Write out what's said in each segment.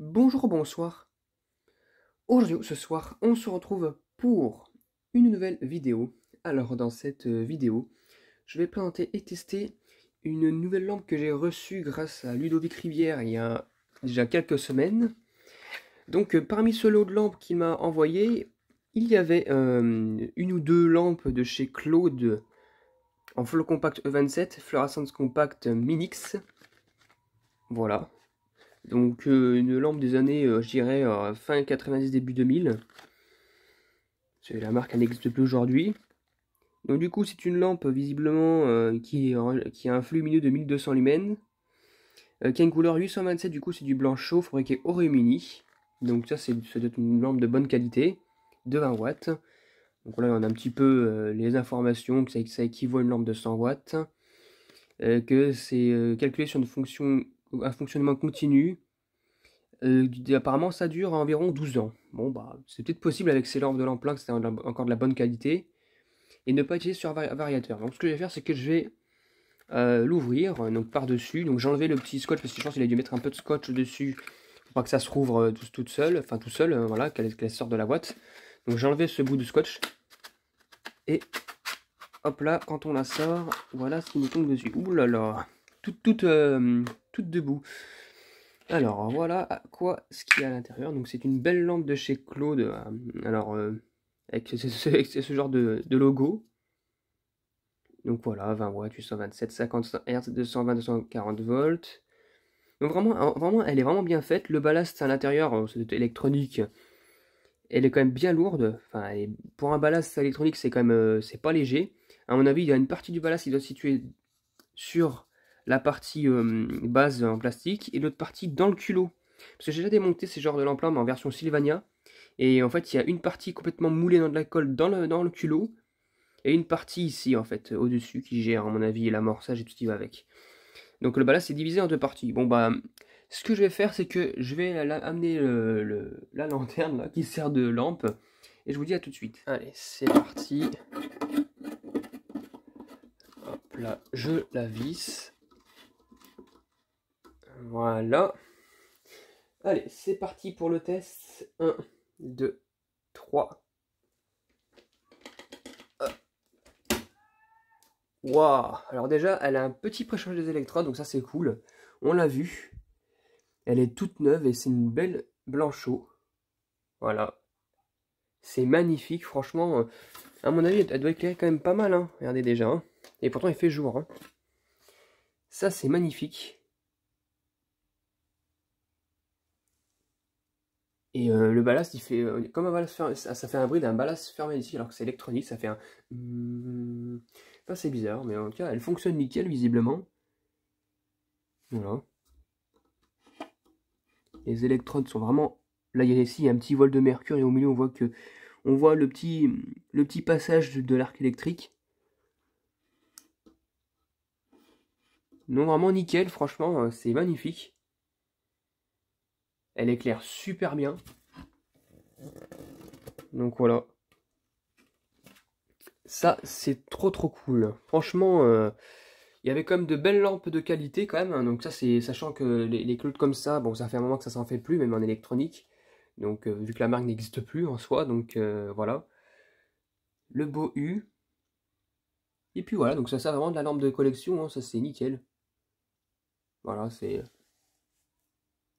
Bonjour, bonsoir. Aujourd'hui, ce soir, on se retrouve pour une nouvelle vidéo. Alors, dans cette euh, vidéo, je vais présenter et tester une nouvelle lampe que j'ai reçue grâce à Ludovic Rivière il y a déjà quelques semaines. Donc, euh, parmi ce lot de lampes qu'il m'a envoyé, il y avait euh, une ou deux lampes de chez Claude en Flow Compact E27, Fluorescence Compact Minix. Voilà, donc euh, une lampe des années, euh, je dirais, euh, fin 90, début 2000. C'est la marque, elle n'existe plus aujourd'hui. Donc du coup, c'est une lampe visiblement qui, a un flux lumineux de 1200 lumens. qui a une couleur 827, du coup c'est du blanc chaud, fabriqué au Réuni. Donc ça, c'est une lampe de bonne qualité, de 20 watts. Donc là, on a un petit peu les informations, que ça, que ça, équivaut à une lampe de 100 watts. que c'est calculé sur une fonction un fonctionnement continu. Euh, apparemment, ça dure environ 12 ans. Bon, bah, c'est peut-être possible avec ces lampes de l'emploi que c'est encore de la bonne qualité. Et ne pas utiliser sur un variateur. Donc, ce que je vais faire, c'est que je vais euh, l'ouvrir donc par-dessus. Donc, j'ai enlevé le petit scotch parce que je pense qu'il a dû mettre un peu de scotch dessus pour pas que ça se rouvre euh, tout, toute seule. Enfin, tout seul, voilà, qu'elle sort sorte de la boîte. Donc, j'ai enlevé ce bout de scotch. Et hop là, quand on la sort, voilà ce qui nous tombe dessus. Ouh là là toute, euh, debout. Alors voilà quoi ce qu'il y a à l'intérieur. Donc c'est une belle lampe de chez Claude. Euh, alors euh, avec, ce, genre de, logo. Donc voilà, 20 watts, 827, 50 Hz, 220, 240 volts. Donc vraiment, vraiment, elle est vraiment bien faite. Le ballast à l'intérieur, c'est électronique. Elle est quand même bien lourde. Enfin, pour un ballast électronique, c'est quand même, c'est pas léger. À mon avis, il y a une partie du ballast qui doit se situer sur la partie base en plastique et l'autre partie dans le culot. Parce que j'ai déjà démonté ces genre de lampes mais en version Sylvania. Et en fait, il y a une partie complètement moulée dans de la colle dans le, dans le culot. Et une partie ici, en fait, au-dessus, qui gère, à mon avis, l'amorçage et tout ce qui va avec. Donc le, bah là, c'est divisé en deux parties. Bon, bah, ce que je vais faire, c'est que je vais amener la lanterne qui sert de lampe. Et je vous dis à tout de suite. Allez, c'est parti. Hop là, je la visse. Voilà. Allez, c'est parti pour le test. 1, 2, 3. Waouh Alors déjà, elle a un petit préchange des électrodes, donc ça c'est cool. On l'a vu. Elle est toute neuve et c'est une belle blanchot. Voilà. C'est magnifique, franchement. Euh, à mon avis, elle doit éclairer quand même pas mal. Hein. Regardez déjà. Hein. Et pourtant, il fait jour. Hein. Ça, c'est magnifique. Et euh, le ballast, il fait euh, comme un ballast ça, fait un bruit d'un ballast fermé ici, alors que c'est électronique, ça fait un. Hmm, enfin, c'est bizarre, mais en tout cas, elle fonctionne nickel visiblement. Voilà. Les électrodes sont vraiment. Là, il y a ici un petit voile de mercure et au milieu, on voit que on voit le petit, le petit passage de l'arc électrique. Non, vraiment nickel, franchement, euh, c'est magnifique. Elle éclaire super bien. Donc voilà. Ça, c'est trop trop cool. Franchement, euh, il y avait quand même de belles lampes de qualité quand même. Hein. Donc ça, c'est sachant que les, les comme ça, bon, ça fait un moment que ça s'en fait plus, même en électronique. Donc euh, vu que la marque n'existe plus en soi, donc euh, voilà. Le beau U. Et puis voilà, donc ça, c'est vraiment de la lampe de collection. Hein. Ça, c'est nickel. Voilà, c'est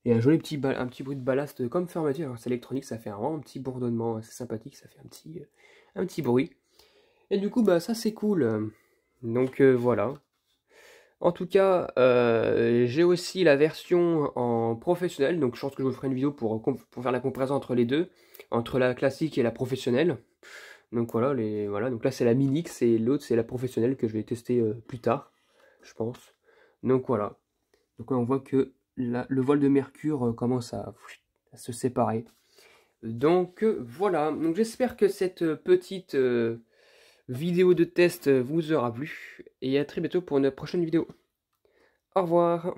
et un joli petit, un petit bruit de ballast comme fermeture. Hein. c'est électronique, ça fait un, un petit bourdonnement assez hein. sympathique, ça fait un petit, euh, un petit bruit. Et du coup, bah ça c'est cool. Donc euh, voilà. En tout cas, euh, j'ai aussi la version en professionnel, donc je pense que je vous ferai une vidéo pour, pour faire la comparaison entre les deux, entre la classique et la professionnelle. Donc voilà, les, voilà. donc là c'est la Minix et l'autre c'est la professionnelle que je vais tester plus tard, je pense. Donc voilà. Donc là on voit que le vol de Mercure euh, commence à, se séparer. Donc euh, voilà, donc j'espère que cette euh, petite vidéo de test vous aura plu et à très bientôt pour une prochaine vidéo. Au revoir